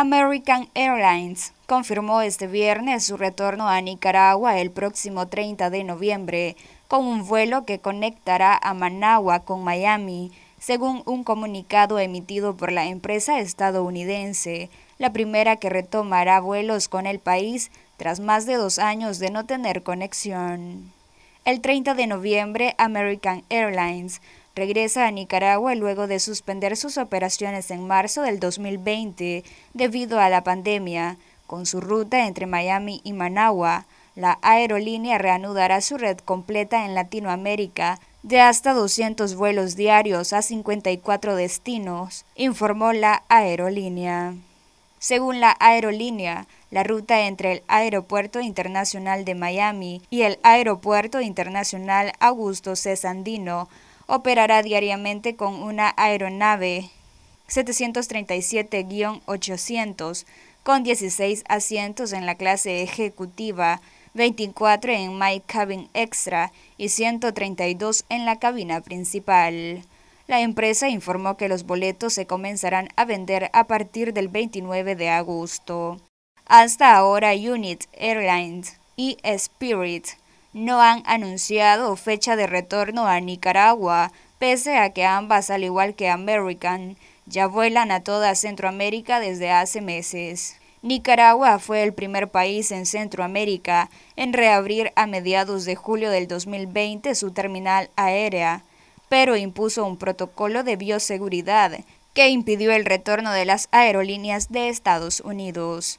American Airlines confirmó este viernes su retorno a Nicaragua el próximo 30 de noviembre con un vuelo que conectará a Managua con Miami, según un comunicado emitido por la empresa estadounidense, la primera que retomará vuelos con el país tras más de dos años de no tener conexión. El 30 de noviembre, American Airlines regresa a Nicaragua luego de suspender sus operaciones en marzo del 2020 debido a la pandemia. Con su ruta entre Miami y Managua, la aerolínea reanudará su red completa en Latinoamérica de hasta 200 vuelos diarios a 54 destinos, informó la aerolínea. Según la aerolínea, la ruta entre el Aeropuerto Internacional de Miami y el Aeropuerto Internacional Augusto C. Sandino operará diariamente con una aeronave 737-800 con 16 asientos en la clase ejecutiva, 24 en My Cabin Extra y 132 en la cabina principal. La empresa informó que los boletos se comenzarán a vender a partir del 29 de agosto. Hasta ahora Unit Airlines y Spirit no han anunciado fecha de retorno a Nicaragua, pese a que ambas, al igual que American, ya vuelan a toda Centroamérica desde hace meses. Nicaragua fue el primer país en Centroamérica en reabrir a mediados de julio del 2020 su terminal aérea, pero impuso un protocolo de bioseguridad que impidió el retorno de las aerolíneas de Estados Unidos.